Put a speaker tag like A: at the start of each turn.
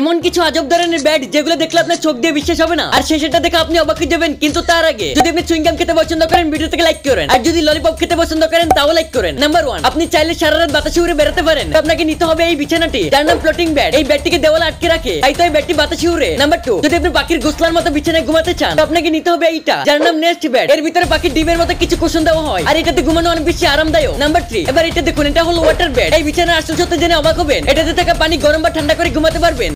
A: এমন কিছু আজব ধরনের ব্যাট যেগুলো দেখলে আপনার চোখ দিয়ে বিশ্বাস হবে না আর সেটা দেখে আপনি অবাক যাবেন কিন্তু তার আগে যদি আপনি চুইংগাম খেতে পছন্দ করেন ভিডিও থেকে লাইক করেন আর যদি ললিপপ খেতে পছন্দ করেন তাও লাইক করেন নাম্বার ওয়ান আপনি চাইলে সারা রাত বাতাসে উড়ে বেড়াতে পারেন আপনাকে নিতে হবে এই বিছানাটি যার নাম ফ্লোটিং ব্যাট এই ব্যাটটিকে দেওয়াল আটকে রাখে তাই তো এই ব্যাটটি বাতাসে উড়ে নাম্বার টু যদি আপনি পাখির গোসলার মতো বিছানায় ঘুমাতে চান আপনাকে নিতে হবে এইটা যার নাম নেস্ট ব্যাট এর ভিতরে পাখির ডিমের মতো কিছু কোশন দেওয়া হয় আর এটাতে ঘুমানো অনেক বেশি আরামদায়ক নাম্বার থ্রি এবার এটা দেখুন এটা হলো ওয়াটার ব্যাট এই বিছানার আসল সত্যি জেনে অবাক হবেন এটাতে থাকা পানি গরম বা ঠান্ডা করে ঘুমাতে পারবেন